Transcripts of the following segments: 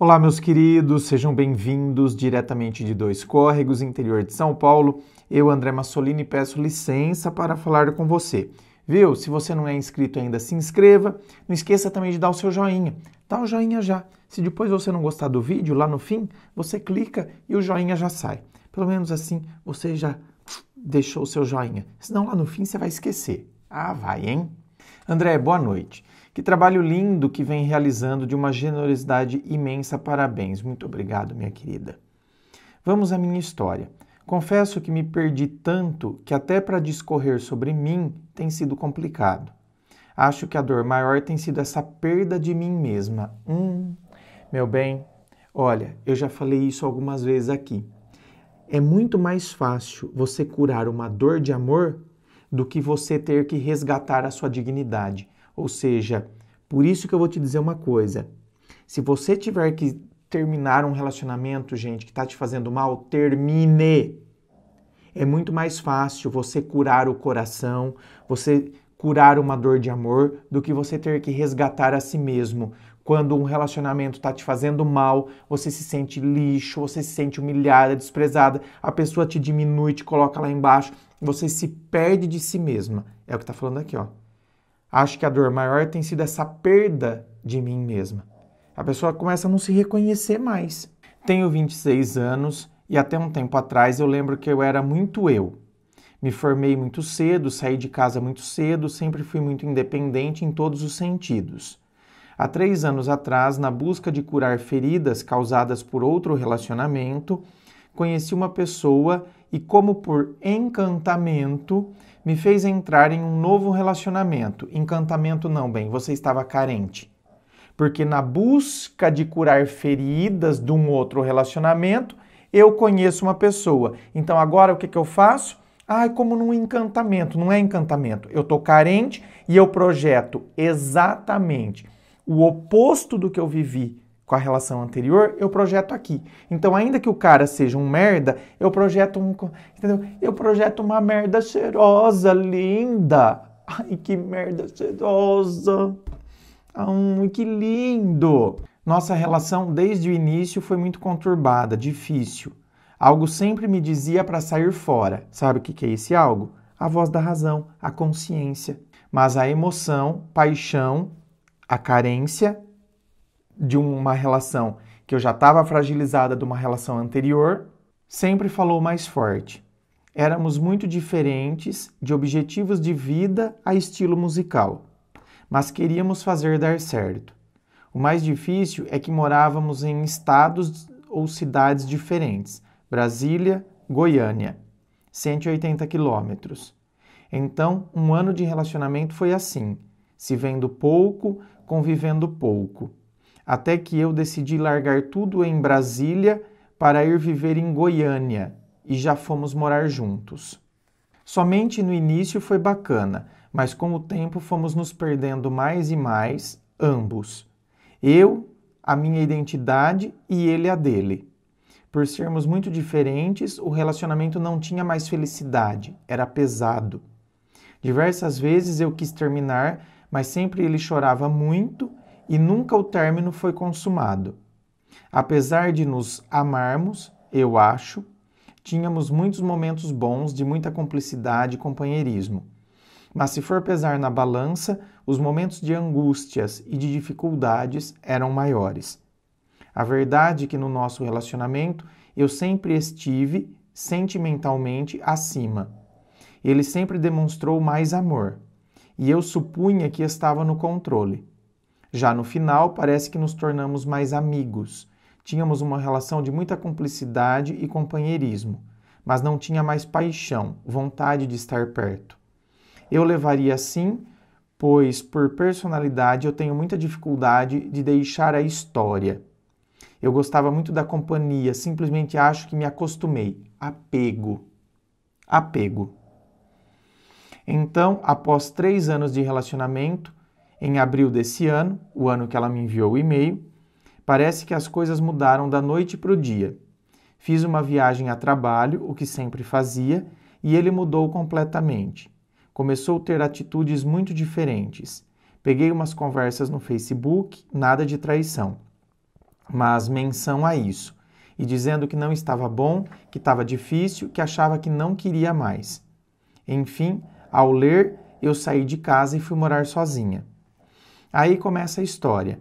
Olá, meus queridos, sejam bem-vindos diretamente de Dois Córregos, interior de São Paulo. Eu, André Massolini, peço licença para falar com você. Viu? Se você não é inscrito ainda, se inscreva. Não esqueça também de dar o seu joinha. Dá o joinha já. Se depois você não gostar do vídeo, lá no fim, você clica e o joinha já sai. Pelo menos assim você já deixou o seu joinha. Senão lá no fim você vai esquecer. Ah, vai, hein? André, boa noite. Que trabalho lindo que vem realizando de uma generosidade imensa. Parabéns. Muito obrigado, minha querida. Vamos à minha história. Confesso que me perdi tanto que até para discorrer sobre mim tem sido complicado. Acho que a dor maior tem sido essa perda de mim mesma. Hum, meu bem, olha, eu já falei isso algumas vezes aqui. É muito mais fácil você curar uma dor de amor do que você ter que resgatar a sua dignidade. Ou seja, por isso que eu vou te dizer uma coisa. Se você tiver que terminar um relacionamento, gente, que está te fazendo mal, termine. É muito mais fácil você curar o coração, você curar uma dor de amor, do que você ter que resgatar a si mesmo. Quando um relacionamento está te fazendo mal, você se sente lixo, você se sente humilhada, desprezada, a pessoa te diminui, te coloca lá embaixo, você se perde de si mesma. É o que está falando aqui, ó. Acho que a dor maior tem sido essa perda de mim mesma. A pessoa começa a não se reconhecer mais. Tenho 26 anos e até um tempo atrás eu lembro que eu era muito eu. Me formei muito cedo, saí de casa muito cedo, sempre fui muito independente em todos os sentidos. Há três anos atrás, na busca de curar feridas causadas por outro relacionamento, conheci uma pessoa e, como por encantamento, me fez entrar em um novo relacionamento. Encantamento não, bem, você estava carente. Porque na busca de curar feridas de um outro relacionamento, eu conheço uma pessoa. Então agora o que, que eu faço? Ah, ah, como num encantamento. Não é encantamento. Eu estou carente e eu projeto exatamente o oposto do que eu vivi com a relação anterior, eu projeto aqui. Então, ainda que o cara seja um merda, eu projeto um, entendeu? Eu projeto uma merda cheirosa, linda. Ai, que merda cheirosa. Ai, que lindo. Nossa relação desde o início foi muito conturbada, difícil. Algo sempre me dizia para sair fora. Sabe o que é esse algo? A voz da razão, a consciência. Mas a emoção, paixão, a carência de uma relação que eu já estava fragilizada de uma relação anterior, sempre falou mais forte. Éramos muito diferentes de objetivos de vida a estilo musical, mas queríamos fazer dar certo. O mais difícil é que morávamos em estados ou cidades diferentes Brasília, Goiânia, 180 quilômetros. Então, um ano de relacionamento foi assim: se vendo pouco, convivendo pouco até que eu decidi largar tudo em Brasília para ir viver em Goiânia e já fomos morar juntos. Somente no início foi bacana, mas com o tempo fomos nos perdendo mais e mais, ambos. Eu, a minha identidade e ele a dele. Por sermos muito diferentes, o relacionamento não tinha mais felicidade, era pesado. Diversas vezes eu quis terminar, mas sempre ele chorava muito e nunca o término foi consumado. Apesar de nos amarmos, eu acho, tínhamos muitos momentos bons de muita cumplicidade e companheirismo. Mas se for pesar na balança, os momentos de angústias e de dificuldades eram maiores. A verdade é que no nosso relacionamento eu sempre estive sentimentalmente acima. Ele sempre demonstrou mais amor, e eu supunha que estava no controle. Já no final, parece que nos tornamos mais amigos. Tínhamos uma relação de muita cumplicidade e companheirismo, mas não tinha mais paixão, vontade de estar perto. Eu levaria assim, pois por personalidade eu tenho muita dificuldade de deixar a história. Eu gostava muito da companhia, simplesmente acho que me acostumei. Apego. Apego. Então, após três anos de relacionamento, em abril desse ano, o ano que ela me enviou o e-mail, parece que as coisas mudaram da noite para o dia. Fiz uma viagem a trabalho, o que sempre fazia, e ele mudou completamente. Começou a ter atitudes muito diferentes. Peguei umas conversas no Facebook, nada de traição, mas menção a isso, e dizendo que não estava bom, que estava difícil, que achava que não queria mais. Enfim, ao ler, eu saí de casa e fui morar sozinha. Aí começa a história.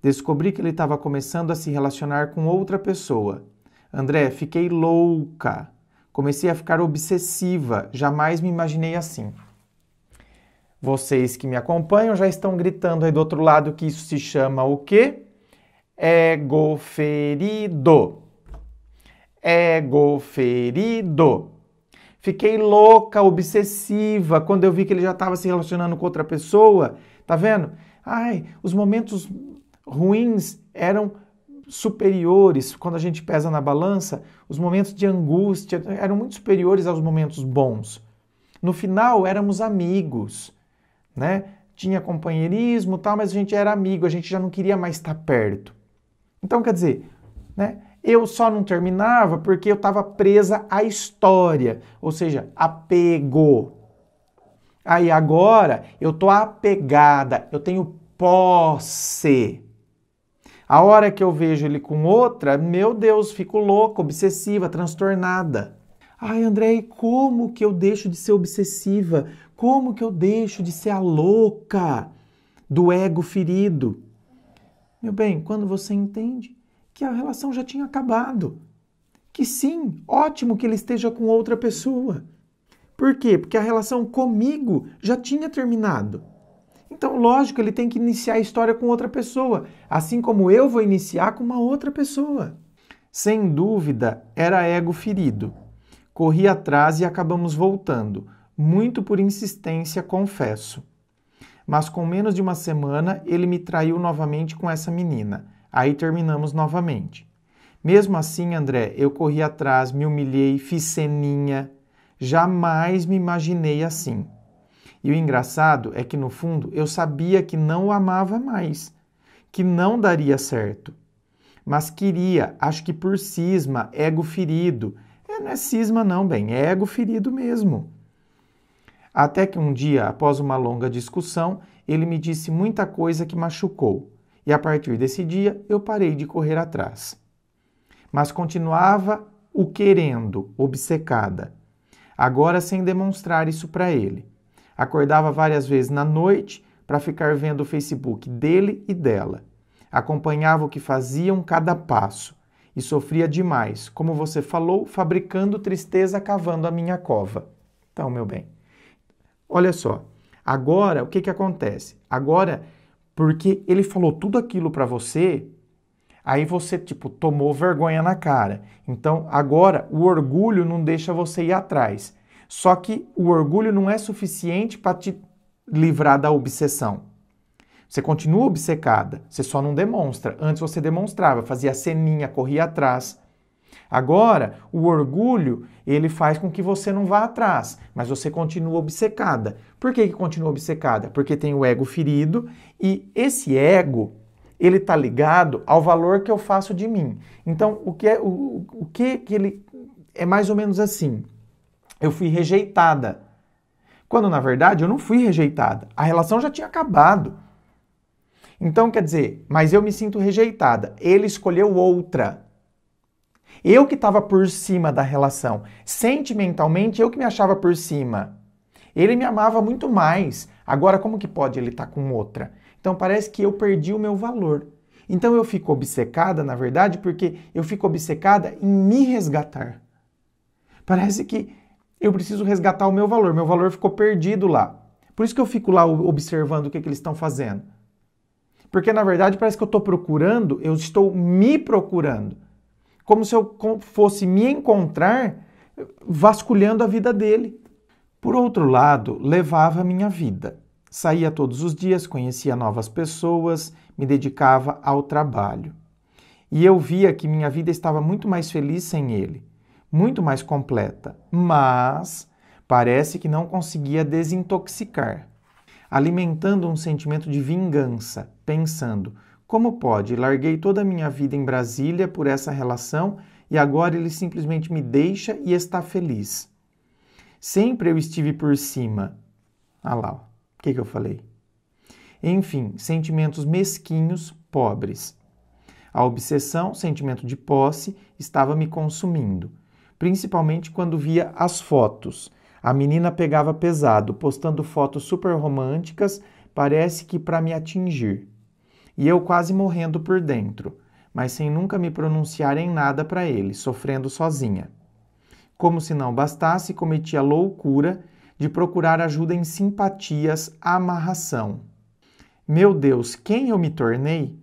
Descobri que ele estava começando a se relacionar com outra pessoa. André, fiquei louca. Comecei a ficar obsessiva. Jamais me imaginei assim. Vocês que me acompanham já estão gritando aí do outro lado que isso se chama o quê? Ego ferido. Ego ferido. Fiquei louca, obsessiva quando eu vi que ele já estava se relacionando com outra pessoa. Tá vendo? Ai, os momentos ruins eram superiores, quando a gente pesa na balança, os momentos de angústia eram muito superiores aos momentos bons. No final, éramos amigos, né? Tinha companheirismo, tal, mas a gente era amigo, a gente já não queria mais estar perto. Então, quer dizer, né? Eu só não terminava porque eu estava presa à história, ou seja, apego. Aí agora eu tô apegada, eu tenho posse. A hora que eu vejo ele com outra, meu Deus, fico louca, obsessiva, transtornada. Ai, Andrei, como que eu deixo de ser obsessiva? Como que eu deixo de ser a louca do ego ferido? Meu bem, quando você entende que a relação já tinha acabado, que sim, ótimo que ele esteja com outra pessoa, por quê? Porque a relação comigo já tinha terminado. Então, lógico, ele tem que iniciar a história com outra pessoa, assim como eu vou iniciar com uma outra pessoa. Sem dúvida, era ego ferido. Corri atrás e acabamos voltando, muito por insistência, confesso. Mas com menos de uma semana, ele me traiu novamente com essa menina. Aí terminamos novamente. Mesmo assim, André, eu corri atrás, me humilhei, fiz ceninha, Jamais me imaginei assim. E o engraçado é que, no fundo, eu sabia que não o amava mais, que não daria certo. Mas queria, acho que por cisma, ego ferido. É, não é cisma, não, bem, é ego ferido mesmo. Até que um dia, após uma longa discussão, ele me disse muita coisa que machucou, e a partir desse dia eu parei de correr atrás. Mas continuava o querendo, obcecada agora sem demonstrar isso para ele. Acordava várias vezes na noite para ficar vendo o Facebook dele e dela. Acompanhava o que faziam cada passo e sofria demais, como você falou, fabricando tristeza cavando a minha cova. Então, meu bem, olha só. Agora, o que, que acontece? Agora, porque ele falou tudo aquilo para você, Aí você, tipo, tomou vergonha na cara. Então, agora, o orgulho não deixa você ir atrás. Só que o orgulho não é suficiente para te livrar da obsessão. Você continua obcecada, você só não demonstra. Antes você demonstrava, fazia ceninha, corria atrás. Agora, o orgulho, ele faz com que você não vá atrás, mas você continua obcecada. Por que, que continua obcecada? Porque tem o ego ferido e esse ego ele está ligado ao valor que eu faço de mim. Então, o que é o, o que, que ele é mais ou menos assim? Eu fui rejeitada. Quando na verdade eu não fui rejeitada. A relação já tinha acabado. Então, quer dizer, mas eu me sinto rejeitada. Ele escolheu outra. Eu que estava por cima da relação. Sentimentalmente, eu que me achava por cima. Ele me amava muito mais. Agora, como que pode ele estar tá com outra? Então parece que eu perdi o meu valor. Então eu fico obcecada, na verdade, porque eu fico obcecada em me resgatar. Parece que eu preciso resgatar o meu valor, meu valor ficou perdido lá. Por isso que eu fico lá observando o que, que eles estão fazendo. Porque na verdade parece que eu estou procurando, eu estou me procurando. Como se eu fosse me encontrar vasculhando a vida dele. Por outro lado, levava a minha vida. Saía todos os dias, conhecia novas pessoas, me dedicava ao trabalho. E eu via que minha vida estava muito mais feliz sem ele, muito mais completa, mas parece que não conseguia desintoxicar, alimentando um sentimento de vingança, pensando: como pode? Larguei toda a minha vida em Brasília por essa relação e agora ele simplesmente me deixa e está feliz. Sempre eu estive por cima. Ah lá que, que eu falei? Enfim, sentimentos mesquinhos, pobres. A obsessão, sentimento de posse, estava me consumindo, principalmente quando via as fotos. A menina pegava pesado, postando fotos super românticas, parece que para me atingir. E eu quase morrendo por dentro, mas sem nunca me pronunciar em nada para ele, sofrendo sozinha. Como se não bastasse, cometia loucura de procurar ajuda em simpatias, amarração. Meu Deus, quem eu me tornei?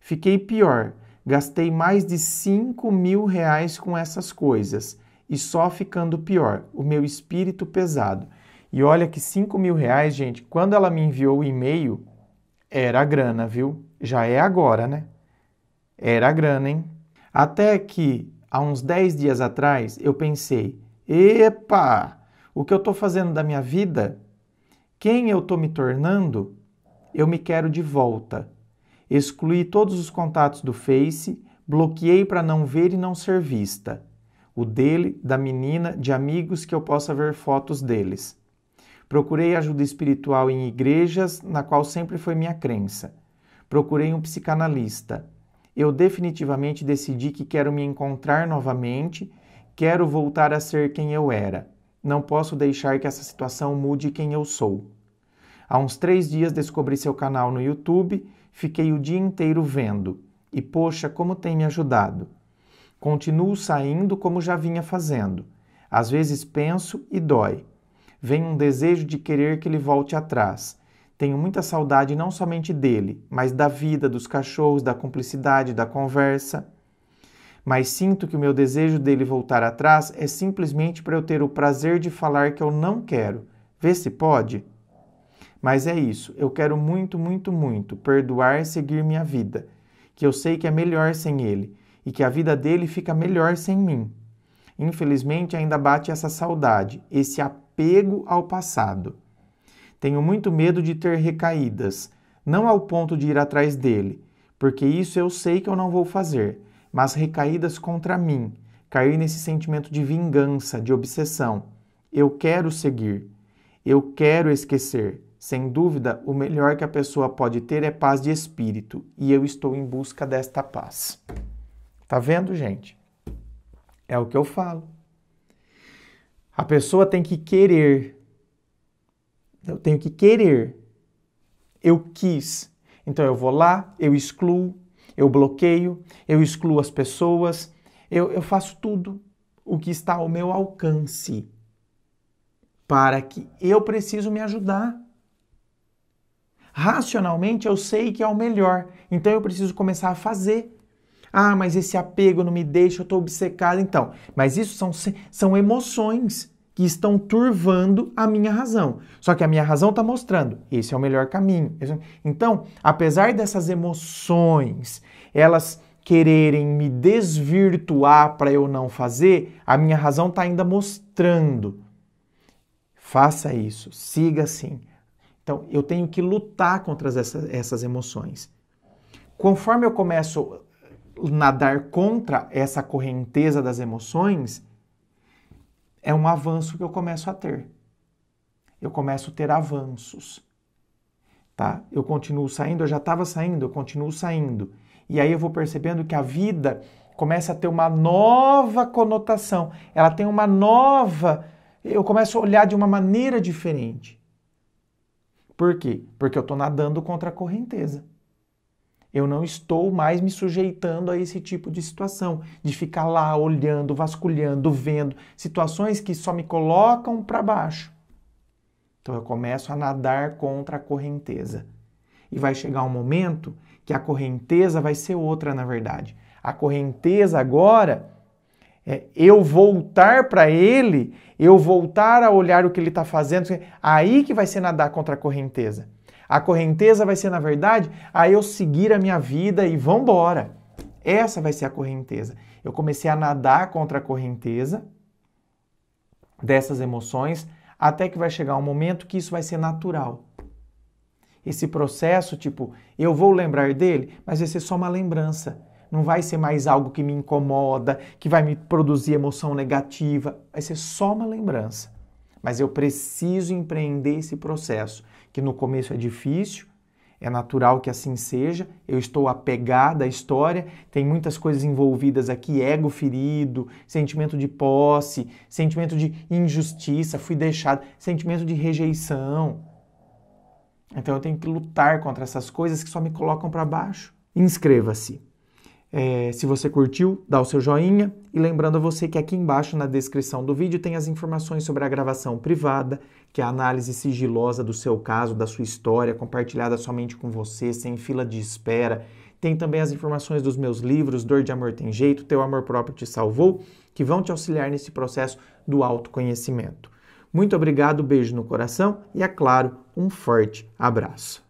Fiquei pior, gastei mais de 5 mil reais com essas coisas e só ficando pior, o meu espírito pesado. E olha que 5 mil reais, gente, quando ela me enviou o e-mail, era grana, viu? Já é agora, né? Era grana, hein? Até que, há uns 10 dias atrás, eu pensei: epa, o que eu estou fazendo da minha vida, quem eu estou me tornando, eu me quero de volta. Excluí todos os contatos do Face, bloqueei para não ver e não ser vista. O dele, da menina, de amigos que eu possa ver fotos deles. Procurei ajuda espiritual em igrejas, na qual sempre foi minha crença. Procurei um psicanalista. Eu definitivamente decidi que quero me encontrar novamente, quero voltar a ser quem eu era. Não posso deixar que essa situação mude quem eu sou. Há uns três dias descobri seu canal no YouTube, fiquei o dia inteiro vendo. E poxa, como tem me ajudado. Continuo saindo como já vinha fazendo. Às vezes penso e dói. Vem um desejo de querer que ele volte atrás. Tenho muita saudade não somente dele, mas da vida, dos cachorros, da cumplicidade, da conversa mas sinto que o meu desejo dele voltar atrás é simplesmente para eu ter o prazer de falar que eu não quero. Vê se pode? Mas é isso, eu quero muito, muito, muito perdoar e seguir minha vida, que eu sei que é melhor sem ele e que a vida dele fica melhor sem mim. Infelizmente, ainda bate essa saudade, esse apego ao passado. Tenho muito medo de ter recaídas, não ao ponto de ir atrás dele, porque isso eu sei que eu não vou fazer mas recaídas contra mim. Cair nesse sentimento de vingança, de obsessão. Eu quero seguir, eu quero esquecer. Sem dúvida, o melhor que a pessoa pode ter é paz de espírito, e eu estou em busca desta paz. Tá vendo, gente? É o que eu falo. A pessoa tem que querer. Eu tenho que querer. Eu quis. Então eu vou lá, eu excluo, eu bloqueio, eu excluo as pessoas, eu, eu faço tudo o que está ao meu alcance para que eu preciso me ajudar. Racionalmente eu sei que é o melhor, então eu preciso começar a fazer. Ah, mas esse apego não me deixa, eu estou obcecado. Então, mas isso são, são emoções que estão turvando a minha razão. Só que a minha razão está mostrando, esse é o melhor caminho. É então, apesar dessas emoções, elas quererem me desvirtuar para eu não fazer, a minha razão está ainda mostrando. Faça isso, siga assim. Então, eu tenho que lutar contra essa, essas emoções. Conforme eu começo a nadar contra essa correnteza das emoções, é um avanço que eu começo a ter. Eu começo a ter avanços. Tá? Eu continuo saindo, eu já estava saindo, eu continuo saindo. E aí eu vou percebendo que a vida começa a ter uma nova conotação. Ela tem uma nova. Eu começo a olhar de uma maneira diferente. Por quê? Porque eu estou nadando contra a correnteza. Eu não estou mais me sujeitando a esse tipo de situação, de ficar lá olhando, vasculhando, vendo situações que só me colocam para baixo. Então eu começo a nadar contra a correnteza. E vai chegar um momento que a correnteza vai ser outra, na verdade. A correnteza agora é eu voltar para ele, eu voltar a olhar o que ele está fazendo. Aí que vai ser nadar contra a correnteza. A correnteza vai ser, na verdade, a eu seguir a minha vida e vambora. Essa vai ser a correnteza. Eu comecei a nadar contra a correnteza dessas emoções até que vai chegar um momento que isso vai ser natural. Esse processo, tipo, eu vou lembrar dele, mas vai ser só uma lembrança. Não vai ser mais algo que me incomoda, que vai me produzir emoção negativa. Vai ser só uma lembrança. Mas eu preciso empreender esse processo que no começo é difícil, é natural que assim seja. Eu estou apegado à história, tem muitas coisas envolvidas aqui: ego ferido, sentimento de posse, sentimento de injustiça, fui deixado, sentimento de rejeição. Então eu tenho que lutar contra essas coisas que só me colocam para baixo. Inscreva-se. É, se você curtiu, dá o seu joinha. E lembrando a você que aqui embaixo na descrição do vídeo tem as informações sobre a gravação privada, que é a análise sigilosa do seu caso, da sua história, compartilhada somente com você, sem fila de espera. Tem também as informações dos meus livros, Dor de Amor Tem Jeito, Teu Amor Próprio Te Salvou, que vão te auxiliar nesse processo do autoconhecimento. Muito obrigado, beijo no coração e, é claro, um forte abraço.